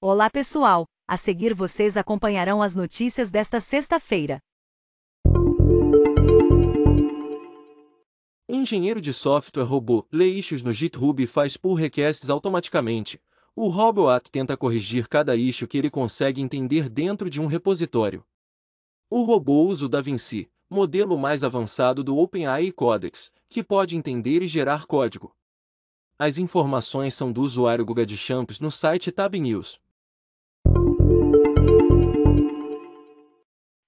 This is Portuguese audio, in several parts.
Olá pessoal, a seguir vocês acompanharão as notícias desta sexta-feira. Engenheiro de software robô lê issues no GitHub e faz pull requests automaticamente. O RoboAt tenta corrigir cada issue que ele consegue entender dentro de um repositório. O robô usa o DaVinci, modelo mais avançado do OpenAI Codex, que pode entender e gerar código. As informações são do usuário Guga de Champs no site Tab News.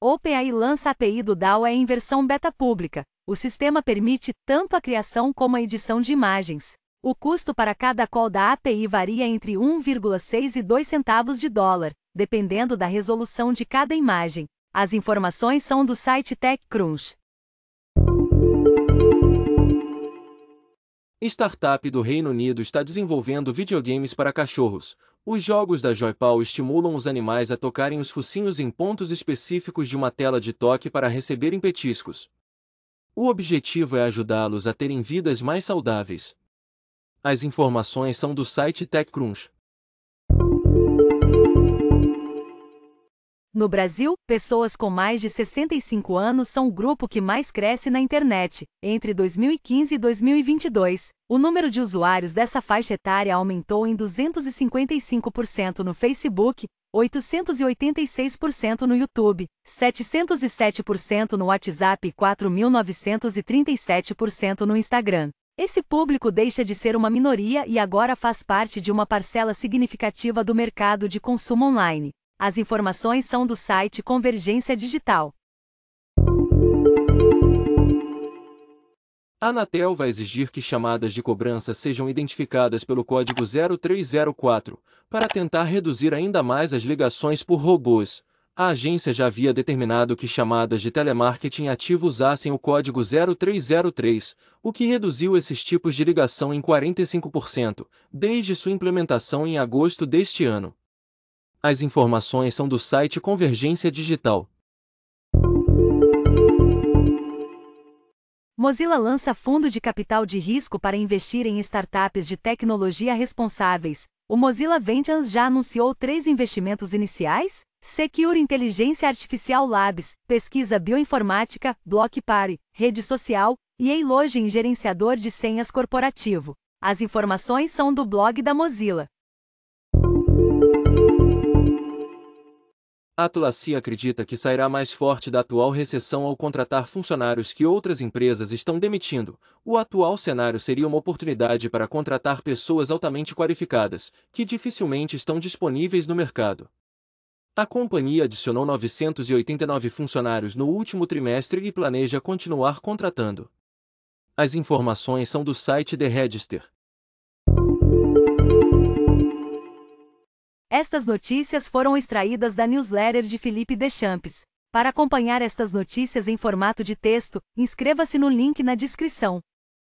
OpenAI lança a API do DAO em versão beta pública. O sistema permite tanto a criação como a edição de imagens. O custo para cada call da API varia entre 1,6 e 2 centavos de dólar, dependendo da resolução de cada imagem. As informações são do site TechCrunch. Startup do Reino Unido está desenvolvendo videogames para cachorros, os jogos da Joypal estimulam os animais a tocarem os focinhos em pontos específicos de uma tela de toque para receberem petiscos. O objetivo é ajudá-los a terem vidas mais saudáveis. As informações são do site TechCrunch. No Brasil, pessoas com mais de 65 anos são o grupo que mais cresce na internet. Entre 2015 e 2022, o número de usuários dessa faixa etária aumentou em 255% no Facebook, 886% no YouTube, 707% no WhatsApp e 4.937% no Instagram. Esse público deixa de ser uma minoria e agora faz parte de uma parcela significativa do mercado de consumo online. As informações são do site Convergência Digital. A Anatel vai exigir que chamadas de cobrança sejam identificadas pelo código 0304, para tentar reduzir ainda mais as ligações por robôs. A agência já havia determinado que chamadas de telemarketing ativo usassem o código 0303, o que reduziu esses tipos de ligação em 45%, desde sua implementação em agosto deste ano. As informações são do site Convergência Digital. Mozilla lança fundo de capital de risco para investir em startups de tecnologia responsáveis. O Mozilla Ventures já anunciou três investimentos iniciais: Secure Inteligência Artificial Labs, Pesquisa Bioinformática, Blockparty, Rede Social e Eilogem Gerenciador de Senhas Corporativo. As informações são do blog da Mozilla. Atlas se acredita que sairá mais forte da atual recessão ao contratar funcionários que outras empresas estão demitindo. O atual cenário seria uma oportunidade para contratar pessoas altamente qualificadas, que dificilmente estão disponíveis no mercado. A companhia adicionou 989 funcionários no último trimestre e planeja continuar contratando. As informações são do site The Register. Estas notícias foram extraídas da newsletter de Felipe Deschamps. Para acompanhar estas notícias em formato de texto, inscreva-se no link na descrição.